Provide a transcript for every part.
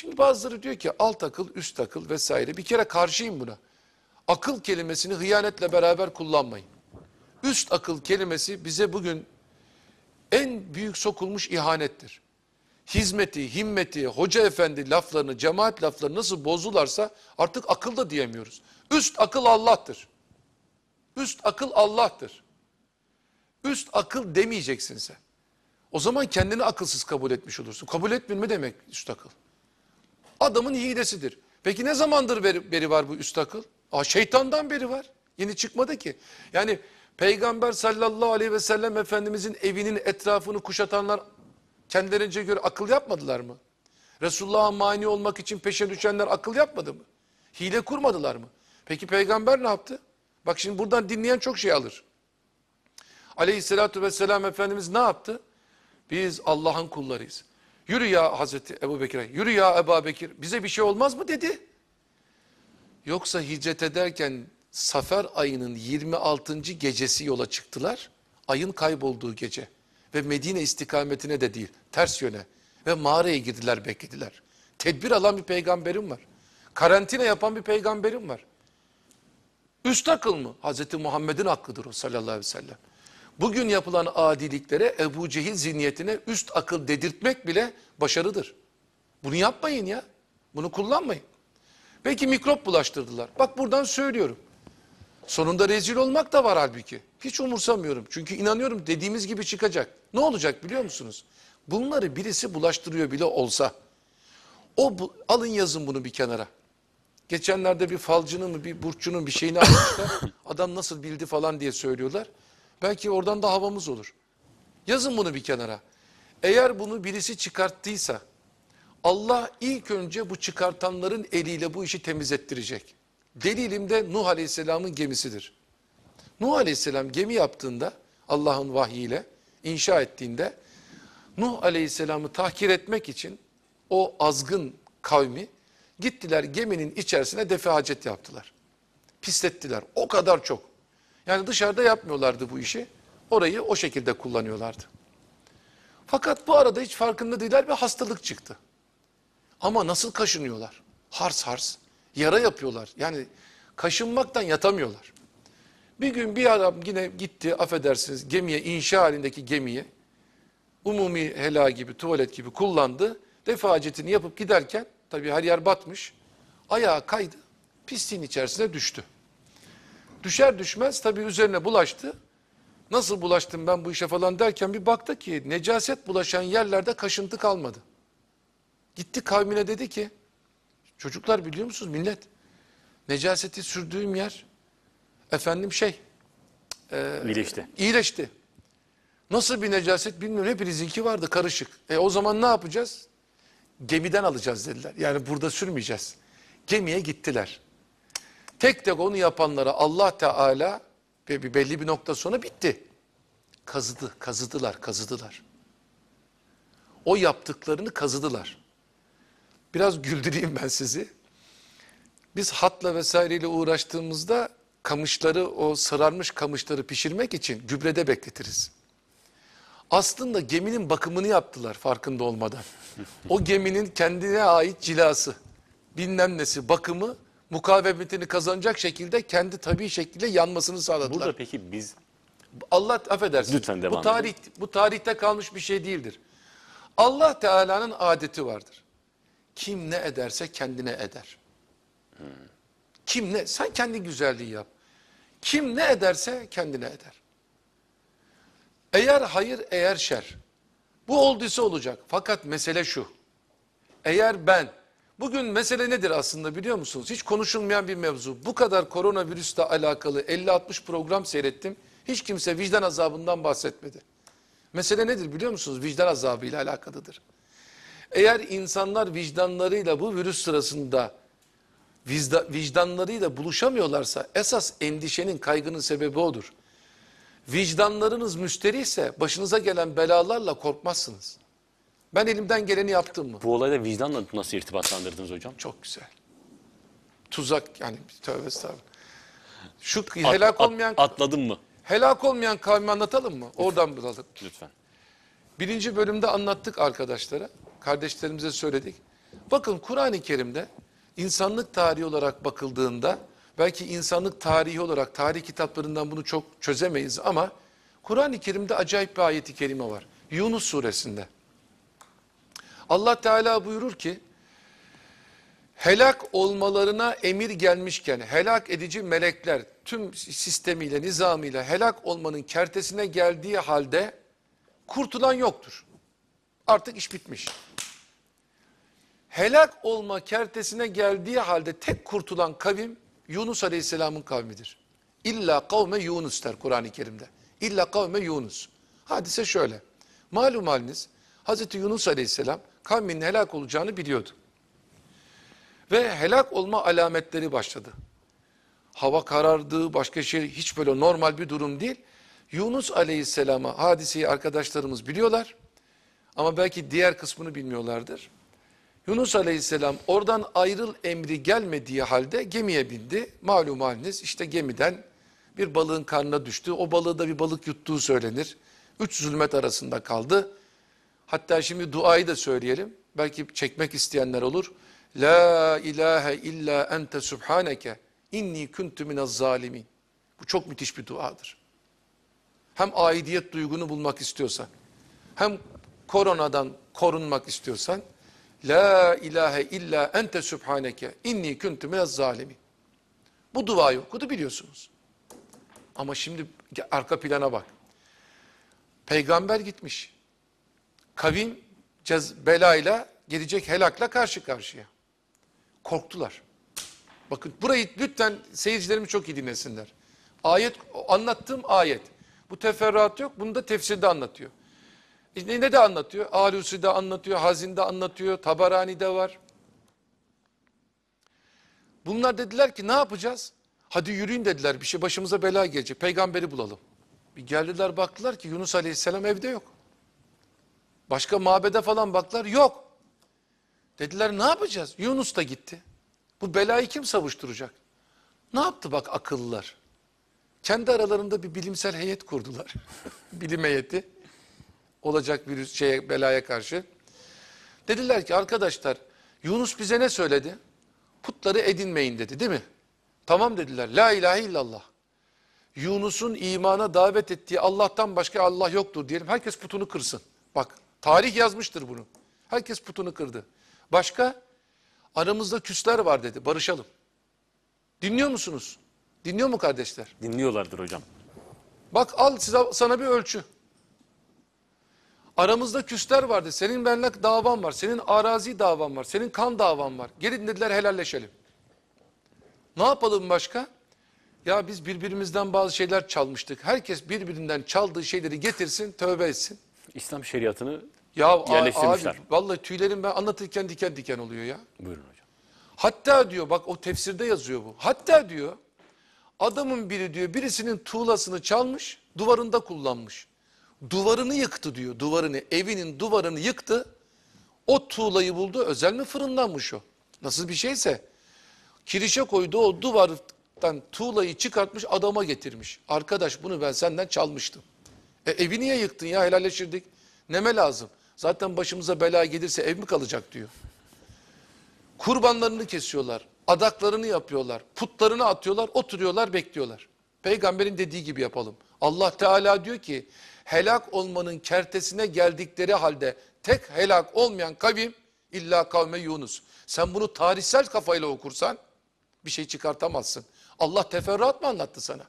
Şimdi bazıları diyor ki alt akıl, üst akıl vesaire. Bir kere karşıyım buna. Akıl kelimesini hıyanetle beraber kullanmayın. Üst akıl kelimesi bize bugün en büyük sokulmuş ihanettir. Hizmeti, himmeti, hoca efendi laflarını, cemaat laflarını nasıl bozularsa artık akıl da diyemiyoruz. Üst akıl Allah'tır. Üst akıl Allah'tır. Üst akıl demeyeceksin sen. O zaman kendini akılsız kabul etmiş olursun. Kabul etmin mi demek üst akıl? Adamın hilesidir. Peki ne zamandır beri, beri var bu üst akıl? Aa, şeytandan beri var. Yeni çıkmadı ki. Yani Peygamber sallallahu aleyhi ve sellem Efendimizin evinin etrafını kuşatanlar kendilerince göre akıl yapmadılar mı? Resulullah'a mani olmak için peşe düşenler akıl yapmadı mı? Hile kurmadılar mı? Peki peygamber ne yaptı? Bak şimdi buradan dinleyen çok şey alır. Aleyhissalatü vesselam Efendimiz ne yaptı? Biz Allah'ın kullarıyız. Yürü ya Hazreti Ebu Bekir'e. Yürü ya Ebu Bekir. Bize bir şey olmaz mı dedi. Yoksa hicret ederken Safer ayının 26. gecesi yola çıktılar. Ayın kaybolduğu gece. Ve Medine istikametine de değil. Ters yöne. Ve mağaraya girdiler beklediler. Tedbir alan bir peygamberim var. Karantina yapan bir peygamberim var. Üst akıl mı? Hazreti Muhammed'in aklıdır o sallallahu aleyhi ve sellem. Bugün yapılan adiliklere Ebu Cehil zihniyetine üst akıl dedirtmek bile başarıdır. Bunu yapmayın ya. Bunu kullanmayın. Peki mikrop bulaştırdılar. Bak buradan söylüyorum. Sonunda rezil olmak da var halbuki. Hiç umursamıyorum. Çünkü inanıyorum dediğimiz gibi çıkacak. Ne olacak biliyor musunuz? Bunları birisi bulaştırıyor bile olsa. O bu, alın yazın bunu bir kenara. Geçenlerde bir falcının mı bir burççunun bir şeyini almışlar. Adam nasıl bildi falan diye söylüyorlar. Belki oradan da havamız olur. Yazın bunu bir kenara. Eğer bunu birisi çıkarttıysa Allah ilk önce bu çıkartanların eliyle bu işi temizlettirecek. Delilim de Nuh Aleyhisselam'ın gemisidir. Nuh Aleyhisselam gemi yaptığında Allah'ın vahyiyle inşa ettiğinde Nuh Aleyhisselam'ı tahkir etmek için o azgın kavmi gittiler geminin içerisine defe hacet yaptılar. Pislettiler o kadar çok. Yani dışarıda yapmıyorlardı bu işi. Orayı o şekilde kullanıyorlardı. Fakat bu arada hiç farkında değiller bir hastalık çıktı. Ama nasıl kaşınıyorlar? Hars hars. Yara yapıyorlar. Yani kaşınmaktan yatamıyorlar. Bir gün bir adam yine gitti affedersiniz gemiye inşa halindeki gemiye umumi hela gibi tuvalet gibi kullandı. Defacetini yapıp giderken tabii her yer batmış ayağa kaydı pisliğin içerisine düştü. Düşer düşmez tabii üzerine bulaştı. Nasıl bulaştım ben bu işe falan derken bir baktı ki necaset bulaşan yerlerde kaşıntı kalmadı. Gitti kavmine dedi ki çocuklar biliyor musunuz millet necaseti sürdüğüm yer efendim şey e, iyileşti. iyileşti. Nasıl bir necaset bilmiyorum hepinizinki vardı karışık. E o zaman ne yapacağız? Gemiden alacağız dediler. Yani burada sürmeyeceğiz. Gemiye gittiler. Tek tek onu yapanlara Allah Teala bir belli bir nokta sonra bitti. Kazıdı, kazıdılar, kazıdılar. O yaptıklarını kazıdılar. Biraz güldüreyim ben sizi. Biz hatla vesaireyle uğraştığımızda kamışları o sararmış kamışları pişirmek için gübrede bekletiriz. Aslında geminin bakımını yaptılar farkında olmadan. O geminin kendine ait cilası, bilmem nesi, bakımı mukavemetini kazanacak şekilde kendi tabii şekilde yanmasını sağladılar. Burada peki biz Allah affedersiniz. Lütfen devam bu tarih edin. bu tarihte kalmış bir şey değildir. Allah Teala'nın adeti vardır. Kim ne ederse kendine eder. Hmm. Kim ne sen kendi güzelliği yap. Kim ne ederse kendine eder. Eğer hayır eğer şer. Bu olduysa olacak. Fakat mesele şu. Eğer ben Bugün mesele nedir aslında biliyor musunuz? Hiç konuşulmayan bir mevzu. Bu kadar koronavirüsle alakalı 50-60 program seyrettim. Hiç kimse vicdan azabından bahsetmedi. Mesele nedir biliyor musunuz? Vicdan azabı ile alakalıdır. Eğer insanlar vicdanlarıyla bu virüs sırasında vicdanlarıyla buluşamıyorlarsa esas endişenin, kaygının sebebi odur. Vicdanlarınız ise başınıza gelen belalarla korkmazsınız. Ben elimden geleni yaptım mı? Bu olayda vicdanla nasıl irtibatlandırdınız hocam? Çok güzel. Tuzak yani tövbe estağfurullah. Şu at, helak at, olmayan... Atladın mı? Helak olmayan kavmi anlatalım mı? Lütfen. Oradan bulalım. Lütfen. Birinci bölümde anlattık arkadaşlara. Kardeşlerimize söyledik. Bakın Kur'an-ı Kerim'de insanlık tarihi olarak bakıldığında belki insanlık tarihi olarak tarih kitaplarından bunu çok çözemeyiz ama Kur'an-ı Kerim'de acayip bir ayeti kerime var. Yunus suresinde. Allah Teala buyurur ki helak olmalarına emir gelmişken helak edici melekler tüm sistemiyle nizamıyla helak olmanın kertesine geldiği halde kurtulan yoktur. Artık iş bitmiş. Helak olma kertesine geldiği halde tek kurtulan kavim Yunus Aleyhisselam'ın kavmidir. İlla kavme Yunus der Kur'an-ı Kerim'de. İlla kavme Yunus. Hadise şöyle. Malum haliniz Hazreti Yunus Aleyhisselam kavminin helak olacağını biliyordu. Ve helak olma alametleri başladı. Hava karardı, başka şey hiç böyle normal bir durum değil. Yunus aleyhisselama hadiseyi arkadaşlarımız biliyorlar. Ama belki diğer kısmını bilmiyorlardır. Yunus aleyhisselam oradan ayrıl emri gelmediği halde gemiye bindi. Malum haliniz işte gemiden bir balığın karnına düştü. O balığı da bir balık yuttuğu söylenir. Üç zulmet arasında kaldı. Hatta şimdi duayı da söyleyelim. Belki çekmek isteyenler olur. La ilahe illa ente subhaneke inni kuntu minez zalimin. Bu çok müthiş bir duadır. Hem aidiyet duygunu bulmak istiyorsan, hem koronadan korunmak istiyorsan, La ilahe illa ente subhaneke inni kuntu minez zalimin. Bu duayı okudu biliyorsunuz. Ama şimdi arka plana bak. Peygamber gitmiş kavim cez, belayla gelecek helakla karşı karşıya. Korktular. Bakın burayı lütfen seyircilerimiz çok iyi dinlesinler. Ayet anlattığım ayet. Bu teferruat yok. Bunu da tefsirde anlatıyor. E, ne de anlatıyor? de anlatıyor, hazin de anlatıyor, tabarani de var. Bunlar dediler ki ne yapacağız? Hadi yürüyün dediler bir şey başımıza bela gelecek. Peygamberi bulalım. Bir geldiler baktılar ki Yunus Aleyhisselam evde yok. Başka mabede falan baklar yok. Dediler ne yapacağız? Yunus da gitti. Bu belayı kim savuşturacak? Ne yaptı bak akıllılar? Kendi aralarında bir bilimsel heyet kurdular. Bilim heyeti. Olacak bir şeye, belaya karşı. Dediler ki arkadaşlar Yunus bize ne söyledi? Putları edinmeyin dedi değil mi? Tamam dediler. La ilahe illallah. Yunus'un imana davet ettiği Allah'tan başka Allah yoktur diyelim. Herkes putunu kırsın. Bak Tarih yazmıştır bunu. Herkes putunu kırdı. Başka? Aramızda küsler var dedi. Barışalım. Dinliyor musunuz? Dinliyor mu kardeşler? Dinliyorlardır hocam. Bak al size, sana bir ölçü. Aramızda küsler vardı. Senin benlek davan var. Senin arazi davan var. Senin kan davan var. Gelin dediler helalleşelim. Ne yapalım başka? Ya biz birbirimizden bazı şeyler çalmıştık. Herkes birbirinden çaldığı şeyleri getirsin, tövbe etsin. İslam şeriatını ya yerleştirmişler. Abi, vallahi tüylerim ben anlatırken diken diken oluyor ya. Buyurun hocam. Hatta diyor bak o tefsirde yazıyor bu. Hatta diyor adamın biri diyor birisinin tuğlasını çalmış duvarında kullanmış. Duvarını yıktı diyor duvarını evinin duvarını yıktı. O tuğlayı buldu özel mi fırındanmış o. Nasıl bir şeyse kirişe koydu o duvardan tuğlayı çıkartmış adama getirmiş. Arkadaş bunu ben senden çalmıştım. E evi niye yıktın ya helalleşirdik. Neme lazım? Zaten başımıza bela gelirse ev mi kalacak diyor. Kurbanlarını kesiyorlar. Adaklarını yapıyorlar. Putlarını atıyorlar. Oturuyorlar bekliyorlar. Peygamberin dediği gibi yapalım. Allah Teala diyor ki helak olmanın kertesine geldikleri halde tek helak olmayan kavim illa kavme Yunus. Sen bunu tarihsel kafayla okursan bir şey çıkartamazsın. Allah teferruat mı anlattı sana?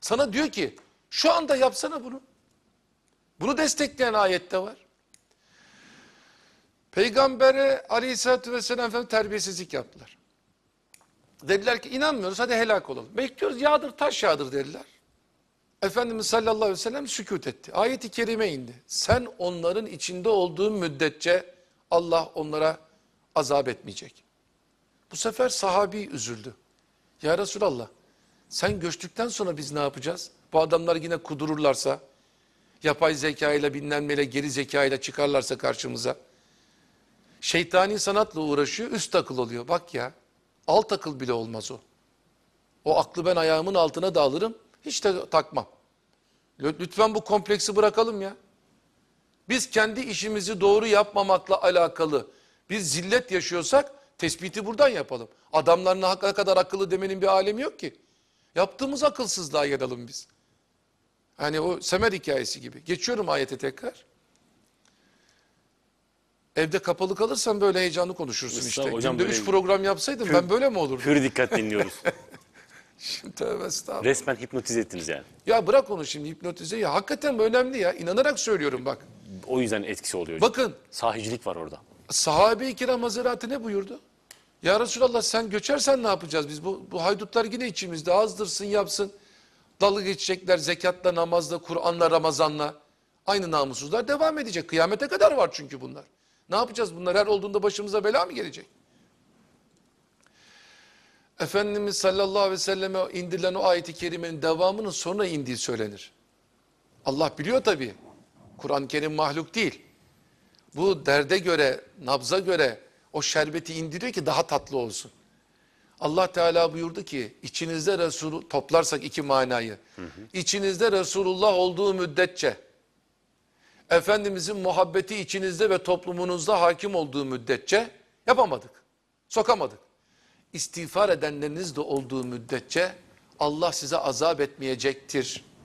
Sana diyor ki şu anda yapsana bunu. Bunu destekleyen ayette var. Peygamber'e aleyhissalatü vesselam efendim terbiyesizlik yaptılar. Dediler ki inanmıyoruz hadi helak olalım. Bekliyoruz yağdır taş yağdır dediler. Efendimiz sallallahu aleyhi ve sellem sükut etti. Ayeti kerime indi. Sen onların içinde olduğun müddetçe Allah onlara azap etmeyecek. Bu sefer sahabi üzüldü. Ya Resulallah sen göçtükten sonra biz ne yapacağız? Bu adamlar yine kudururlarsa, yapay zeka ile bilmem neyle geri zeka ile çıkarlarsa karşımıza. Şeytani sanatla uğraşıyor, üst takıl oluyor. Bak ya, alt takıl bile olmaz o. O aklı ben ayağımın altına da alırım, hiç de takmam. Lütfen bu kompleksi bırakalım ya. Biz kendi işimizi doğru yapmamakla alakalı bir zillet yaşıyorsak tespiti buradan yapalım. Adamların ne kadar akıllı demenin bir alemi yok ki. Yaptığımız akılsızlığa yaralım biz. Hani o Semer hikayesi gibi. Geçiyorum ayete tekrar. Evde kapalı kalırsan böyle heyecanlı konuşursun işte. Hocam Günde 3 program yapsaydım ben böyle mi olurdum? Pür dikkat dinliyoruz. şimdi tövbe estağfurullah. Resmen hipnotize ettiniz yani. Ya bırak onu şimdi hipnotize. Ya hakikaten önemli ya. İnanarak söylüyorum bak. O yüzden etkisi oluyor. Bakın. Sahicilik var orada. Sahabe-i kiram ne buyurdu? Ya Resulallah sen göçersen ne yapacağız biz? Bu, bu haydutlar yine içimizde azdırsın yapsın. Dalı geçecekler zekatla, namazla, Kur'an'la, Ramazan'la. Aynı namussuzlar devam edecek. Kıyamete kadar var çünkü bunlar. Ne yapacağız bunlar? Her olduğunda başımıza bela mı gelecek? Efendimiz sallallahu aleyhi ve selleme indirilen o ayeti kerimenin devamının sonra indiği söylenir. Allah biliyor tabi Kur'an-ı Kerim mahluk değil. Bu derde göre, nabza göre, o şerbeti indiriyor ki daha tatlı olsun. Allah Teala buyurdu ki içinizde Resul toplarsak iki manayı. Hı hı. İçinizde Resulullah olduğu müddetçe Efendimizin muhabbeti içinizde ve toplumunuzda hakim olduğu müddetçe yapamadık. Sokamadık. İstiğfar edenleriniz de olduğu müddetçe Allah size azap etmeyecektir.